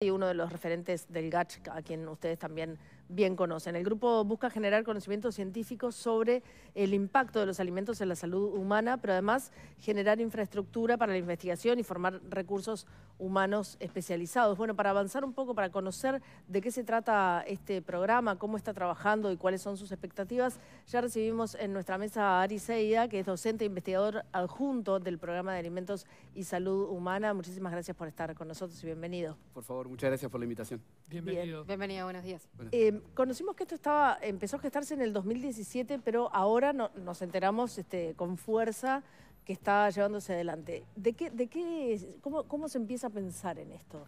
Y uno de los referentes del GACH, a quien ustedes también bien conocen. El grupo busca generar conocimientos científicos sobre el impacto de los alimentos en la salud humana, pero además generar infraestructura para la investigación y formar recursos humanos especializados. Bueno, para avanzar un poco, para conocer de qué se trata este programa, cómo está trabajando y cuáles son sus expectativas, ya recibimos en nuestra mesa a Ari Seida, que es docente e investigador adjunto del programa de alimentos y salud humana. Muchísimas gracias por estar con nosotros y bienvenido. Por favor, muchas gracias por la invitación. Bienvenido. Bienvenido, buenos eh, días. conocimos que esto estaba, empezó a gestarse en el 2017, pero ahora nos enteramos este, con fuerza que está llevándose adelante. ¿De qué, de qué, cómo, se empieza a pensar en esto?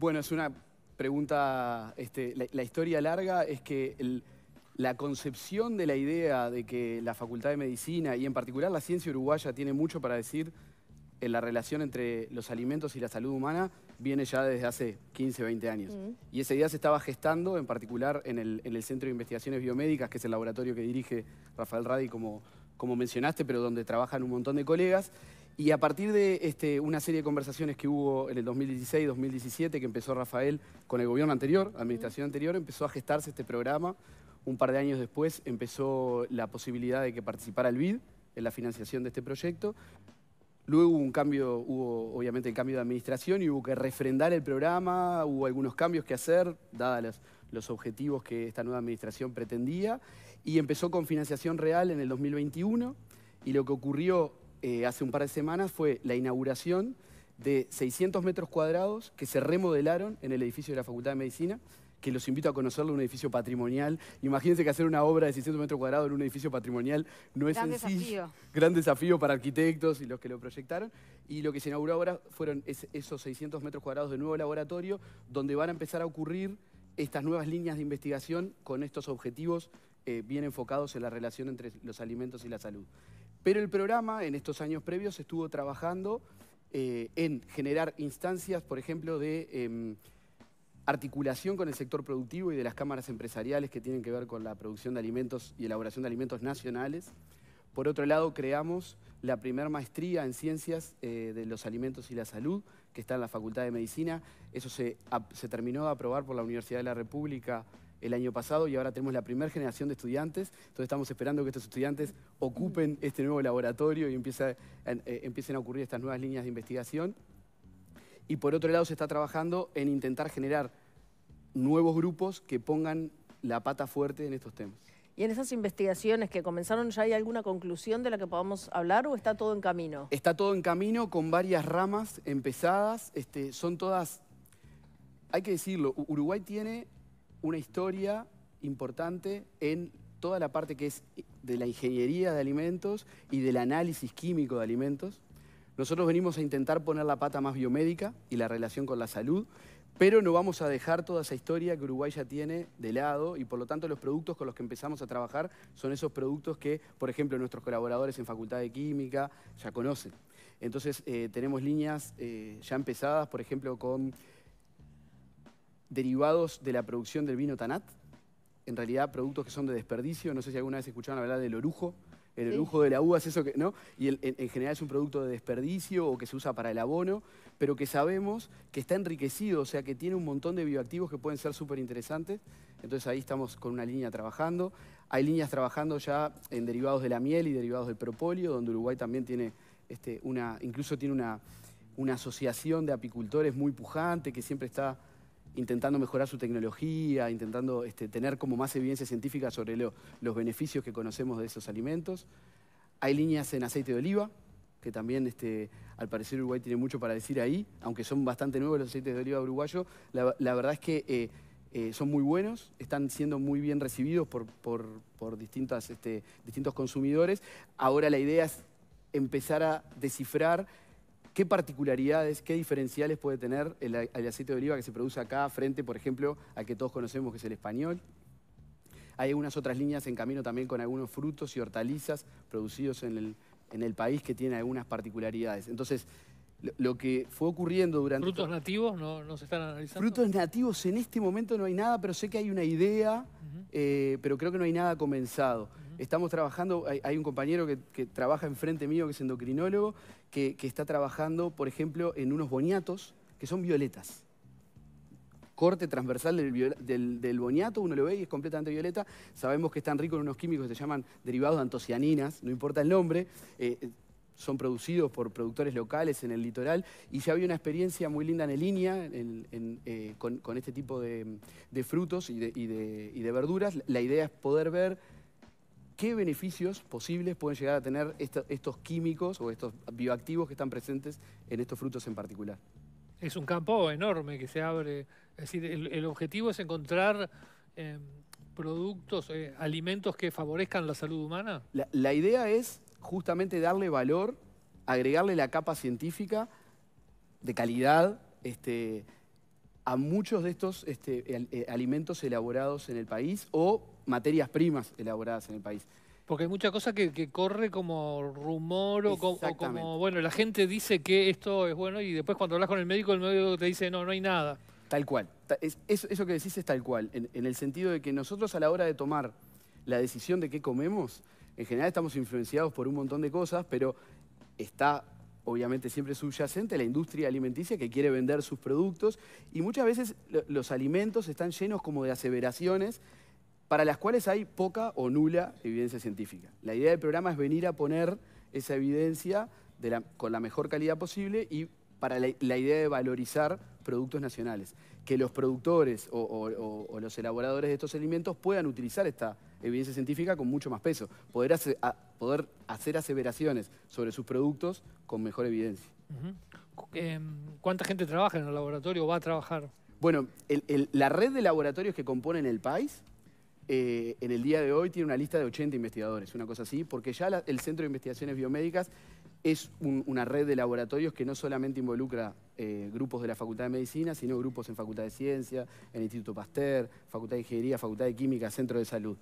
Bueno, es una pregunta, este, la, historia larga es que la concepción de la idea de que la Facultad de Medicina y en particular la ciencia uruguaya tiene mucho para decir en la relación entre los alimentos y la salud humana viene ya desde hace 15, 20 años. Mm. Y ese día se estaba gestando, en particular en el, Centro de Investigaciones Biomédicas, que es el laboratorio que dirige Rafael Radi, como, como mencionaste, pero donde trabajan un montón de colegas. Y a partir de este, una serie de conversaciones que hubo en el 2016, 2017, que empezó Rafael con el gobierno anterior, la administración mm. anterior, empezó a gestarse este programa. Un par de años después empezó la posibilidad de que participara el BID en la financiación de este proyecto. Luego hubo un cambio, hubo obviamente el cambio de administración y hubo que refrendar el programa, hubo algunos cambios que hacer, dadas los, objetivos que esta nueva administración pretendía, y empezó con financiación real en el 2021, y lo que ocurrió eh, hace un par de semanas fue la inauguración de 600 metros cuadrados que se remodelaron en el edificio de la Facultad de Medicina, que los invito a conocerlo, un edificio patrimonial. Imagínense que hacer una obra de 600 metros cuadrados en un edificio patrimonial no es gran Desafío. Gran desafío para arquitectos y los que lo proyectaron. Y lo que se inauguró ahora fueron esos 600 metros cuadrados de nuevo laboratorio, donde van a empezar a ocurrir estas nuevas líneas de investigación con estos objetivos eh, bien enfocados en la relación entre los alimentos y la salud. Pero el programa en estos años previos estuvo trabajando eh, en generar instancias, por ejemplo, de em, articulación con el sector productivo y de las cámaras empresariales que tienen que ver con la producción de alimentos y elaboración de alimentos nacionales. Por otro lado, creamos la primera maestría en ciencias eh, de los alimentos y la salud, que está en la Facultad de Medicina. Eso se, terminó de aprobar por la Universidad de la República el año pasado y ahora tenemos la primera generación de estudiantes. Entonces estamos esperando que estos estudiantes ocupen este nuevo laboratorio y eh, empiecen a ocurrir estas nuevas líneas de investigación y por otro lado se está trabajando en intentar generar nuevos grupos que pongan la pata fuerte en estos temas. ¿Y en esas investigaciones que comenzaron ya hay alguna conclusión de la que podamos hablar o está todo en camino? Está todo en camino con varias ramas empezadas, este, son todas, hay que decirlo, Uruguay tiene una historia importante en toda la parte que es de la ingeniería de alimentos y del análisis químico de alimentos. Nosotros venimos a intentar poner la pata más biomédica y la relación con la salud, pero no vamos a dejar toda esa historia que Uruguay ya tiene de lado y por lo tanto los productos con los que empezamos a trabajar son esos productos que, por ejemplo, nuestros colaboradores en Facultad de Química ya conocen. Entonces eh, tenemos líneas eh, ya empezadas, por ejemplo, con derivados de la producción del vino Tanat, en realidad productos que son de desperdicio, no sé si alguna vez escucharon hablar del orujo, el lujo de la uva es eso que, ¿no? Y en, general es un producto de desperdicio o que se usa para el abono, pero que sabemos que está enriquecido, o sea que tiene un montón de bioactivos que pueden ser súper interesantes. Entonces ahí estamos con una línea trabajando. Hay líneas trabajando ya en derivados de la miel y derivados del propóleo, donde Uruguay también tiene este, una, incluso tiene una, una asociación de apicultores muy pujante que siempre está intentando mejorar su tecnología, intentando este, tener como más evidencia científica sobre los beneficios que conocemos de esos alimentos. Hay líneas en aceite de oliva, que también este, al parecer Uruguay tiene mucho para decir ahí, aunque son bastante nuevos los aceites de oliva uruguayo. la, verdad es que eh, eh, son muy buenos, están siendo muy bien recibidos por, este, distintos consumidores. Ahora la idea es empezar a descifrar ¿Qué particularidades, qué diferenciales puede tener el, aceite de oliva que se produce acá frente, por ejemplo, al que todos conocemos que es el español? Hay algunas otras líneas en camino también con algunos frutos y hortalizas producidos en el, país que tienen algunas particularidades. Entonces, lo, que fue ocurriendo durante... ¿Frutos nativos no, se están analizando? Frutos nativos en este momento no hay nada, pero sé que hay una idea, eh, pero creo que no hay nada comenzado. Estamos trabajando, hay, un compañero que, trabaja enfrente mío, que es endocrinólogo, que, está trabajando, por ejemplo, en unos boniatos que son violetas corte transversal del, boñato, boniato, uno lo ve y es completamente violeta. Sabemos que están ricos en unos químicos que se llaman derivados de antocianinas, no importa el nombre. Eh, eh, son producidos por productores locales en el litoral y ya había una experiencia muy linda en línea eh, con, este tipo de, frutos y de verduras. La idea es poder ver ¿Qué beneficios posibles pueden llegar a tener estos químicos o estos bioactivos que están presentes en estos frutos en particular? Es un campo enorme que se abre. Es decir, el, objetivo es encontrar em, productos, eh, alimentos que favorezcan la salud humana. La, idea es justamente darle valor, agregarle la capa científica de calidad este, a muchos de estos este, eh, alimentos elaborados en el país o materias primas elaboradas en el país. Porque hay mucha cosa que, corre como rumor o, como, bueno, la gente dice que esto es bueno y después cuando hablas con el médico, el médico te dice, no, no hay nada. Tal cual. eso, que decís es tal cual, en, el sentido de que nosotros a la hora de tomar la decisión de qué comemos, en general estamos influenciados por un montón de cosas, pero está obviamente siempre subyacente la industria alimenticia que quiere vender sus productos y muchas veces los alimentos están llenos como de aseveraciones para las cuales hay poca o nula evidencia científica. La idea del programa es venir a poner esa evidencia con la mejor calidad posible y para la, idea de valorizar productos nacionales. Que los productores o, los elaboradores de estos alimentos puedan utilizar esta evidencia científica con mucho más peso, poder, poder hacer aseveraciones sobre sus productos con mejor evidencia. Eh, ¿Cuánta gente trabaja en el laboratorio o va a trabajar? Bueno, la red de laboratorios que componen el país eh, en el día de hoy tiene una lista de 80 investigadores, una cosa así, porque ya el Centro de Investigaciones Biomédicas es una red de laboratorios que no solamente involucra eh, grupos de la Facultad de Medicina, sino grupos en Facultad de Ciencia, en Instituto Pasteur, Facultad de Ingeniería, Facultad de Química, Centro de Salud.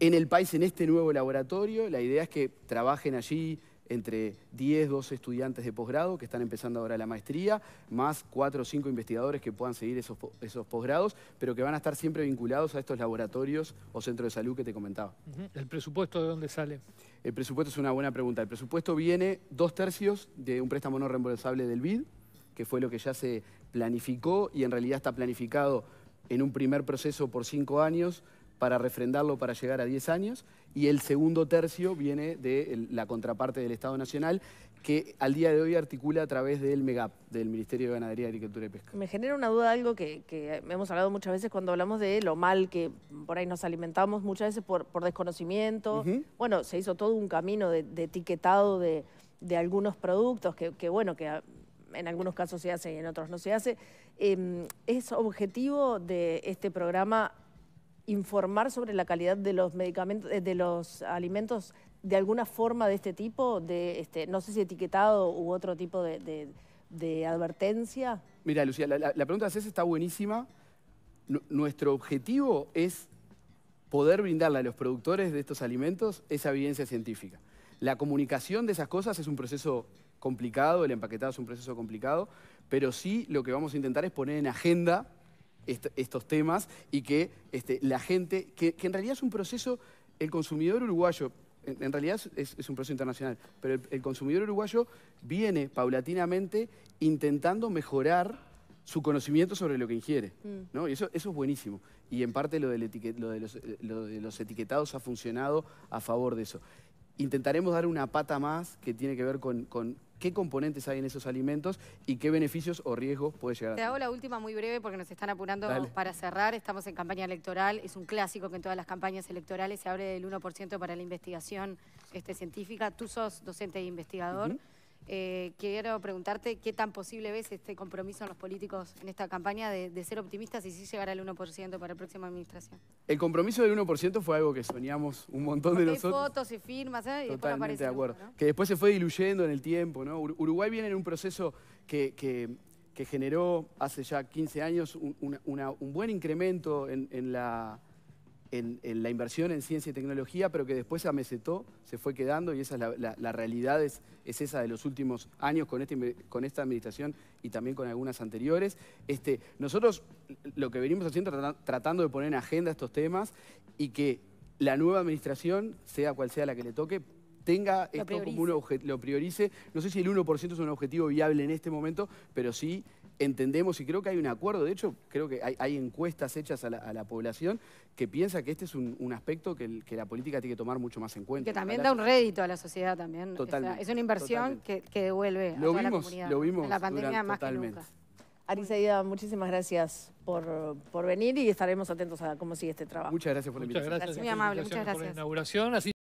En el país, en este nuevo laboratorio, la idea es que trabajen allí entre 10, 12 estudiantes de posgrado que están empezando ahora la maestría, más 4 o 5 investigadores que puedan seguir esos, esos posgrados, pero que van a estar siempre vinculados a estos laboratorios o centros de salud que te comentaba. ¿El presupuesto de dónde sale? El presupuesto es una buena pregunta. El presupuesto viene dos tercios de un préstamo no reembolsable del BID, que fue lo que ya se planificó y en realidad está planificado en un primer proceso por cinco años, para refrendarlo para llegar a 10 años, y el segundo tercio viene de la contraparte del Estado Nacional, que al día de hoy articula a través del MEGAP, del Ministerio de Ganadería, Agricultura y Pesca. Me genera una duda algo que, hemos hablado muchas veces cuando hablamos de lo mal que por ahí nos alimentamos, muchas veces por, por desconocimiento. Bueno, se hizo todo un camino de, etiquetado de, algunos productos que, bueno, que en algunos casos se hace y en otros no se hace. Em, ¿Es objetivo de este programa informar sobre la calidad de los medicamentos, eh, de los alimentos de alguna forma de este tipo, de este, no sé si etiquetado u otro tipo de, advertencia? Mira, Lucía, la, pregunta que haces está buenísima. nuestro objetivo es poder brindarle a los productores de estos alimentos esa evidencia científica. La comunicación de esas cosas es un proceso complicado, el empaquetado es un proceso complicado, pero sí lo que vamos a intentar es poner en agenda estos temas y que este, la gente, que, en realidad es un proceso, el consumidor uruguayo, en, realidad es, un proceso internacional, pero el, consumidor uruguayo viene paulatinamente intentando mejorar su conocimiento sobre lo que ingiere. Mm. ¿no? Y eso, eso es buenísimo. Y en parte lo, del de los, etiquetados ha funcionado a favor de eso. Intentaremos dar una pata más que tiene que ver con qué componentes hay en esos alimentos y qué beneficios o riesgos puede llegar a Te hago la última muy breve porque nos están apurando para cerrar. Estamos en campaña electoral, es un clásico que en todas las campañas electorales se abre del 1% para la investigación este, científica. Tú sos docente e investigador. Eh, quiero preguntarte qué tan posible ves este compromiso en los políticos en esta campaña de, ser optimistas y sí llegar al 1% para la próxima administración. El compromiso del 1% fue algo que soñamos un montón de nosotros. fotos y firmas, ¿eh? Totalmente de acuerdo. Que después se fue diluyendo en el tiempo. ¿no? Uruguay viene en un proceso que, generó hace ya 15 años un, buen incremento en la en, la inversión en ciencia y tecnología, pero que después se amesetó, se fue quedando y esa es la, realidad, es, es, esa de los últimos años con, este, con esta administración y también con algunas anteriores. Este, nosotros lo que venimos haciendo tratando de poner en agenda estos temas y que la nueva administración, sea cual sea la que le toque, tenga esto como un objetivo, lo priorice. No sé si el 1% es un objetivo viable en este momento, pero sí entendemos y creo que hay un acuerdo, de hecho creo que hay, encuestas hechas a la, población que piensa que este es un, aspecto que, la política tiene que tomar mucho más en cuenta. que también da un rédito a la sociedad también. Totalmente. es una inversión que, devuelve a la comunidad. Lo vimos en la pandemia más que nunca. muchísimas gracias por, venir y estaremos atentos a cómo sigue este trabajo. Muchas gracias por la invitación. Muchas gracias. Muy amable, muchas gracias.